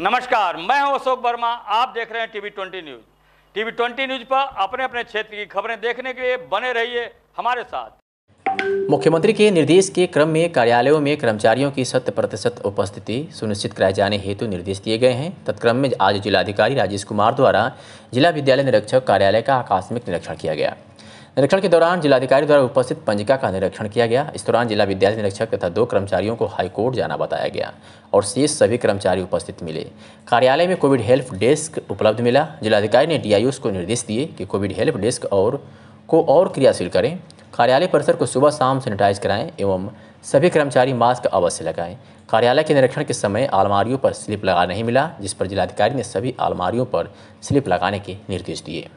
नमस्कार मैं हूं अशोक वर्मा आप देख रहे हैं TV twenty news TV twenty news पर अपने अपने क्षेत्र की खबरें देखने के लिए बने रहिए हमारे साथ मुख्यमंत्री के निर्देश के क्रम में कार्यालयों में कर्मचारियों की शत प्रतिशत उपस्थिति सुनिश्चित कराए जाने हेतु निर्देश दिए गए हैं तत्क्रम में आज जिलाधिकारी राजेश कुमार द्वारा जिला विद्यालय निरीक्षक कार्यालय का आकस्मिक निरीक्षण किया गया निरीक्षण के दौरान जिलाधिकारी द्वारा उपस्थित पंजिका का निरीक्षण किया गया इस दौरान जिला विद्यालय निरीक्षक तथा दो कर्मचारियों को हाईकोर्ट जाना बताया गया और शेष सभी कर्मचारी उपस्थित मिले कार्यालय में कोविड हेल्प डेस्क उपलब्ध मिला जिलाधिकारी ने डी को निर्देश दिए कि कोविड हेल्प डेस्क और को और क्रियाशील करें कार्यालय परिसर को सुबह शाम सैनिटाइज कराएं एवं सभी कर्मचारी मास्क अवश्य लगाएं कार्यालय के निरीक्षण के समय आलमारियों पर स्लिप लगा नहीं मिला जिस पर जिलाधिकारी ने सभी आलमारियों पर स्लिप लगाने के निर्देश दिए